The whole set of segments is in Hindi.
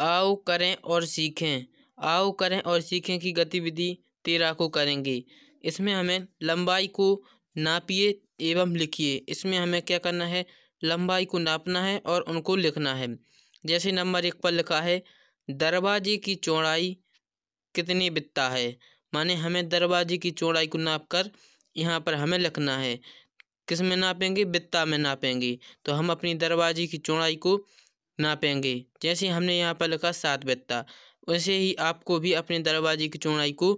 आओ करें और सीखें आओ करें और सीखें की गतिविधि तेरह को करेंगे इसमें हमें लंबाई को नापिए एवं लिखिए इसमें हमें क्या करना है लंबाई को नापना है और उनको लिखना है जैसे नंबर एक पर लिखा है दरवाजे की चौड़ाई कितनी बित्ता है माने हमें दरवाजे की चौड़ाई को नाप कर यहाँ पर हमें लिखना है किस में नापेंगे बित्ता में नापेंगे तो हम अपनी दरवाजे की चौड़ाई को नापेंगे जैसे हमने यहाँ पर लिखा सात बत्ता वैसे ही आपको भी अपने दरवाजे की चौड़ाई को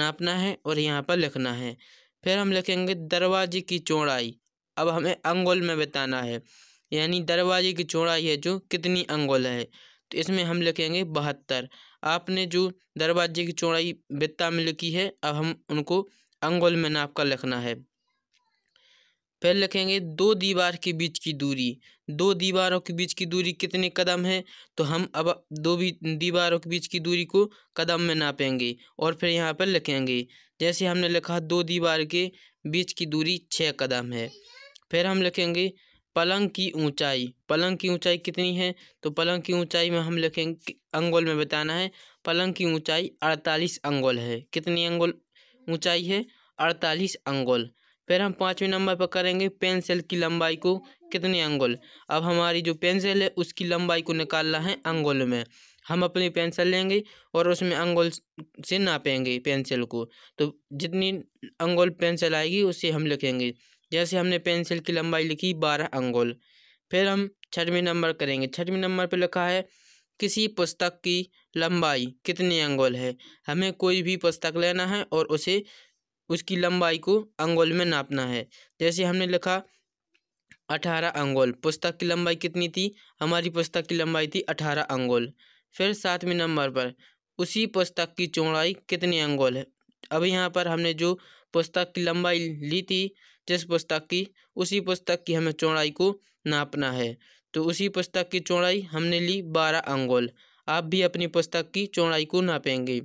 नापना है और यहाँ पर लिखना है फिर हम लिखेंगे दरवाजे की चौड़ाई अब हमें अंगुल में बताना है यानी दरवाजे की चौड़ाई है जो कितनी अंगुल है तो इसमें हम लिखेंगे बहत्तर आपने जो दरवाजे की चौड़ाई बित्ता में लिखी है अब हम उनको अंगुल में नाप कर लिखना है फिर लिखेंगे दो दीवार के बीच की दूरी दो दीवारों के बीच की दूरी कितने कदम है तो हम अब दो भी दीवारों के बीच की दूरी को कदम में नापेंगे और फिर यहाँ पर लिखेंगे जैसे हमने लिखा दो दीवार के बीच की दूरी छः कदम है फिर हम लिखेंगे पलंग की ऊंचाई पलंग की ऊंचाई कितनी है तो पलंग की ऊंचाई में हम लिखेंगे अंगुल में बताना है पलंग की ऊंचाई अड़तालीस अंगुल है कितनी अंगुल ऊंचाई है अड़तालीस अंगुल फिर हम पाँचवें नंबर पर करेंगे पेंसिल की लंबाई को कितने अंगुल अब हमारी जो पेंसिल है उसकी लंबाई को निकालना है अंगुल में हम अपनी पेंसिल लेंगे और उसमें अंगुल से नापेंगे पेंसिल को तो जितनी अंगुल पेंसिल आएगी उससे हम लिखेंगे जैसे हमने पेंसिल की लंबाई लिखी बारह अंगुल फिर हम छठवें नंबर करेंगे छठवें नंबर पर लिखा है किसी पुस्तक की लंबाई कितनी अंगुल है हमें कोई भी पुस्तक लेना है और उसे उसकी लंबाई को अंगोल में नापना है जैसे हमने लिखा अठारह अंगोल पुस्तक की लंबाई कितनी थी हमारी पुस्तक की लंबाई थी अठारह अंगोल फिर सातवें नंबर पर उसी पुस्तक की चौड़ाई कितनी अंगोल है अब यहाँ पर हमने जो पुस्तक की लंबाई ली थी जिस पुस्तक की उसी पुस्तक की हमें चौड़ाई को नापना है तो उसी पुस्तक की चौड़ाई हमने ली बारह अंगोल आप भी अपनी पुस्तक की चौड़ाई को नापेंगे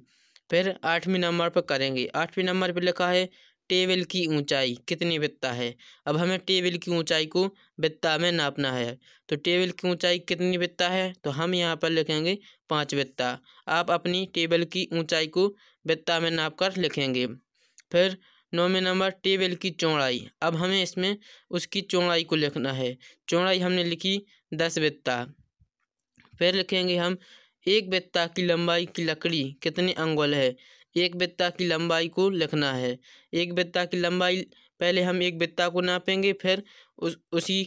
फिर आठवीं नंबर पर करेंगे आठवीं नंबर पर लिखा है टेबल की ऊंचाई कितनी बित्ता है अब हमें टेबल की ऊंचाई को बित्ता में नापना है तो टेबल की ऊंचाई कितनी बित्ता है तो हम यहाँ पर लिखेंगे पाँच बित्ता आप अपनी टेबल की ऊंचाई को बित्ता में नाप कर लिखेंगे फिर नौवें नंबर टेबल की चौड़ाई अब हमें इसमें उसकी चौड़ाई को लिखना है चौड़ाई हमने लिखी दस बित्ता फिर लिखेंगे हम एक बेत्ता की लंबाई की लकड़ी कितने अंगुल है एक बेत्ता की लंबाई को लिखना है एक बेत्ता की लंबाई पहले हम एक बेत्ता को नापेंगे फिर उस उसी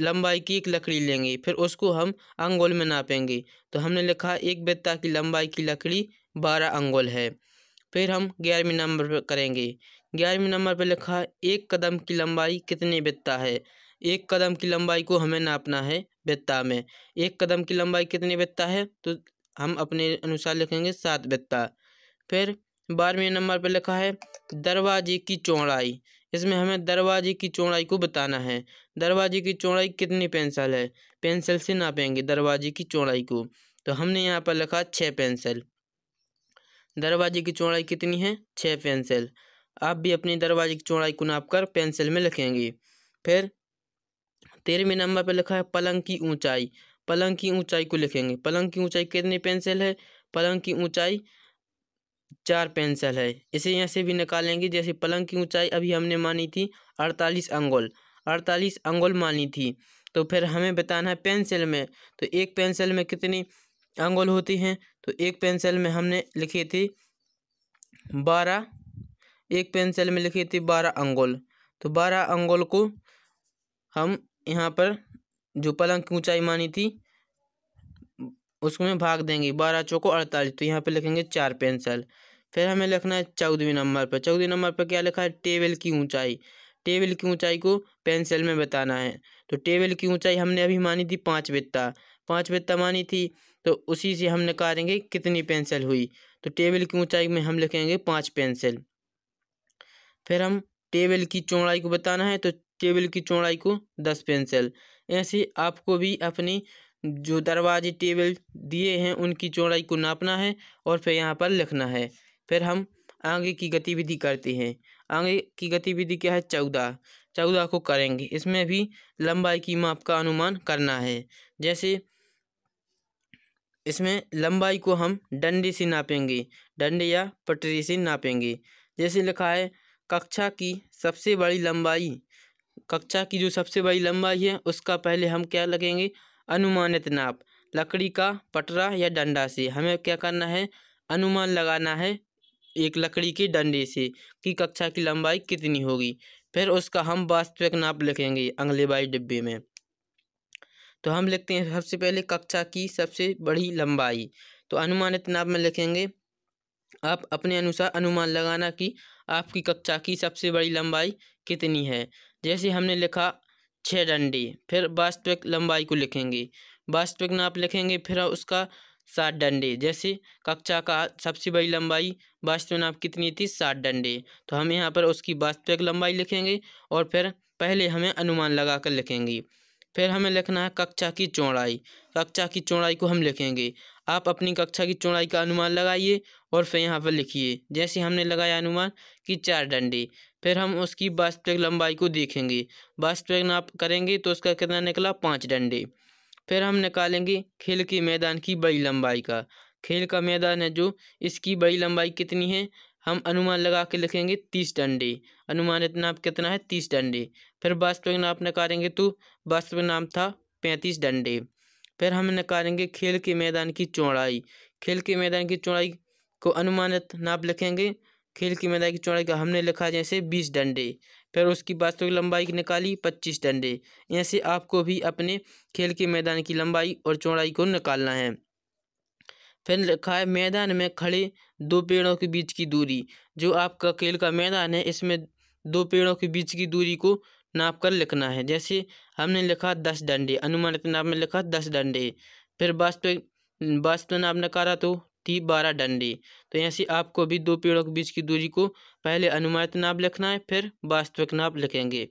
लंबाई की एक लकड़ी लेंगे फिर उसको हम अंगुल में नापेंगे तो हमने लिखा एक बेत्ता की लंबाई की लकड़ी बारह अंगुल है फिर हम ग्यारहवीं नंबर पर करेंगे ग्यारहवीं नंबर पर लिखा एक कदम की लंबाई कितने बेत्ता है एक कदम की लंबाई को हमें नापना है बित्ता में एक कदम की लंबाई कितने बेत्ता है तो हम अपने अनुसार लिखेंगे सात बत्ता फिर बारहवें नंबर पर लिखा है दरवाजे की चौड़ाई इसमें हमें दरवाजे की चौड़ाई को बताना है दरवाजे की चौड़ाई कितनी पेंसिल है पेंसिल से नापेंगे दरवाजे की चौड़ाई को तो हमने यहाँ पर लिखा छः पेंसिल दरवाजे की चौड़ाई कितनी है छः पेंसिल आप भी अपने दरवाजे की चौड़ाई को नाप कर पेंसिल में लिखेंगे फिर तेरहवें नंबर पर लिखा है पलंग की ऊंचाई पलंग की ऊंचाई को लिखेंगे पलंग की ऊंचाई कितनी पेंसिल है पलंग की ऊंचाई चार पेंसिल है इसे यहाँ से भी निकालेंगे जैसे पलंग की ऊंचाई अभी हमने मानी थी अड़तालीस अंगुल अड़तालीस अंगुल मानी थी तो फिर हमें बताना है पेंसिल में तो एक पेंसिल में कितनी अंगुल होती हैं तो एक पेंसिल में हमने लिखी थी बारह एक पेंसिल में लिखी थी बारह अंगुल तो बारह अंगुल को हम यहाँ पर जो पलंग की ऊंचाई मानी थी उसमें भाग देंगे बारह चौको अड़तालीस तो यहाँ पे लिखेंगे चार पेंसिल फिर हमें लिखना है चौदहवीं नंबर पर चौदहवीं नंबर पर क्या लिखा है टेबल की ऊंचाई टेबल की ऊंचाई को पेंसिल में बताना है तो टेबल की ऊंचाई हमने अभी मानी थी पाँच बित्ता पाँच बित्ता मानी थी तो उसी से हम निकालेंगे कितनी पेंसिल हुई तो टेबल की ऊँचाई में हम लिखेंगे पाँच पेंसिल फिर हम टेबल की चौड़ाई को बताना है तो टेबल की चौड़ाई को दस पेंसिल ऐसे आपको भी अपनी जो दरवाजे टेबल दिए हैं उनकी चौड़ाई को नापना है और फिर यहाँ पर लिखना है फिर हम आगे की गतिविधि करते हैं आगे की गतिविधि क्या है चौदह चौदह को करेंगे इसमें भी लंबाई की माप का अनुमान करना है जैसे इसमें लंबाई को हम डंडे से नापेंगे डंडे या पटरी से नापेंगे जैसे लिखा है कक्षा की सबसे बड़ी लंबाई कक्षा की जो सबसे बड़ी लंबाई है उसका पहले हम क्या लगेंगे अनुमानित नाप लकड़ी का पटरा या डंडा से हमें क्या करना है अनुमान लगाना है एक लकड़ी के डंडे से कि कक्षा की लंबाई कितनी होगी फिर उसका हम वास्तविक नाप लिखेंगे अंगलेबाई डिब्बे में तो हम लिखते हैं सबसे पहले कक्षा की सबसे बड़ी लंबाई तो अनुमानित नाप में लिखेंगे आप अपने अनुसार अनुमान लगाना कि आपकी कक्षा की सबसे बड़ी लंबाई कितनी है जैसे हमने लिखा छः डंडी फिर वास्तविक लंबाई को लिखेंगे वास्तविक नाप लिखेंगे फिर उसका सात डंडे जैसे कक्षा का सबसे बड़ी लंबाई वास्तविक नाप कितनी थी सात डंडे तो हम यहाँ पर उसकी वास्तविक लंबाई लिखेंगे और फिर पहले हमें अनुमान लगा कर लिखेंगे फिर हमें लिखना है कक्षा की चौड़ाई कक्षा की चौड़ाई को हम लिखेंगे आप अपनी कक्षा की चौड़ाई का अनुमान लगाइए और फिर यहाँ पर लिखिए जैसे हमने लगाया अनुमान कि चार डंडे फिर हम उसकी वास्तविक लंबाई को देखेंगे वास्तविक नाप करेंगे तो उसका कितना निकला पाँच डंडे फिर हम निकालेंगे खेल के मैदान की बड़ी लंबाई का खेल का मैदान है जो इसकी बड़ी लंबाई कितनी है हम अनुमान लगा के लिखेंगे तीस डंडे अनुमानित नाप कितना है तीस डंडे फिर वास्तविक नाप निकालेंगे तो वास्तविक नाम था पैंतीस डंडे फिर हम निकालेंगे खेल के मैदान की चौड़ाई खेल के मैदान की चौड़ाई को अनुमानित नाप लिखेंगे खेल की मैदान की चौड़ाई का हमने लिखा जैसे बीस डंडे फिर उसकी वास्तविक लंबाई की निकाली पच्चीस डंडे ऐसे आपको भी अपने खेल के मैदान की लंबाई और चौड़ाई को निकालना है फिर लिखा है मैदान में खड़े दो पेड़ों के बीच की दूरी जो आपका खेल का मैदान है इसमें दो पेड़ों के बीच की दूरी को नाप कर लिखना है जैसे हमने लिखा दस डंडे अनुमानित नाप में लिखा दस डंडे फिर वास्तविक वास्तव नाप नकारा तो बारह डंडी तो यहाँ से आपको भी दो पेड़ों के बीच की दूरी को पहले अनुमानित नाप लिखना है फिर वास्तविक नाप लिखेंगे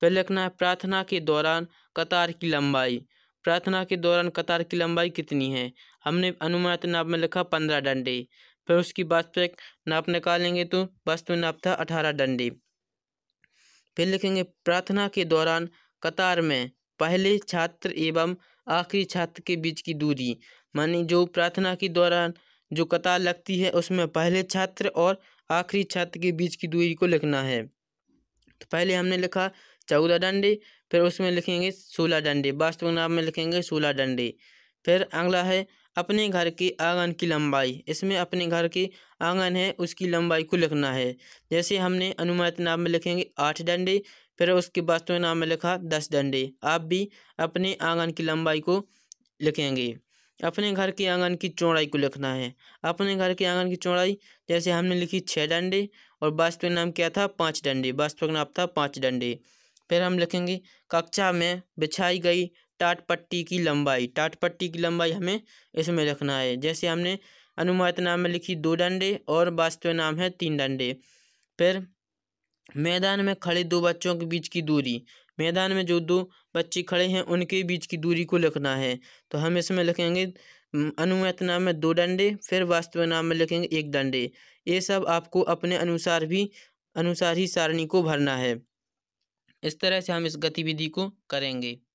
फिर लिखना है प्रार्थना के दौरान कतार की लंबाई प्रार्थना के दौरान कतार की लंबाई कितनी है हमने अनुमानित नाप में लिखा पंद्रह डंडे फिर उसकी वास्तविक नाप निकालेंगे तो वास्तविक नाप था अठारह डंडे फिर लिखेंगे प्रार्थना के दौरान कतार में पहले छात्र एवं आखिरी छात्र के बीच की दूरी मानी जो प्रार्थना के दौरान जो कतार लगती है उसमें पहले छात्र और आखिरी छात्र के बीच की दूरी को लिखना है तो पहले हमने लिखा चौदह डंडे फिर उसमें लिखेंगे सोलह डंडे वास्तविक नाम में लिखेंगे सोलह डंडे फिर अगला है अपने घर के आंगन की लंबाई इसमें अपने घर के आंगन है उसकी लंबाई को लिखना है जैसे हमने अनुमानित नाम में लिखेंगे आठ डंडे फिर उसके वास्तविक नाम में लिखा दस डंडे आप भी अपने आंगन की लंबाई को लिखेंगे अपने घर के आंगन की चौड़ाई को लिखना है अपने घर के आंगन की चौड़ाई जैसे हमने लिखी छः डंडे और वास्तविक नाम क्या था पाँच डंडे वास्तविक नाम था पाँच डंडे फिर हम लिखेंगे कक्षा में बिछाई गई टाट पट्टी की लंबाई टाट पट्टी की लंबाई हमें इसमें लिखना है जैसे हमने अनुमात नाम में लिखी दो डंडे और वास्तविक नाम है तीन डंडे फिर मैदान में खड़े दो बच्चों के बीच की दूरी मैदान में जो दो बच्चे खड़े हैं उनके बीच की दूरी को लिखना है तो हम इसमें लिखेंगे अनुमत नाम में दो डंडे फिर वास्तव नाम में लिखेंगे एक डंडे ये सब आपको अपने अनुसार भी अनुसार ही सारणी को भरना है इस तरह से हम इस गतिविधि को करेंगे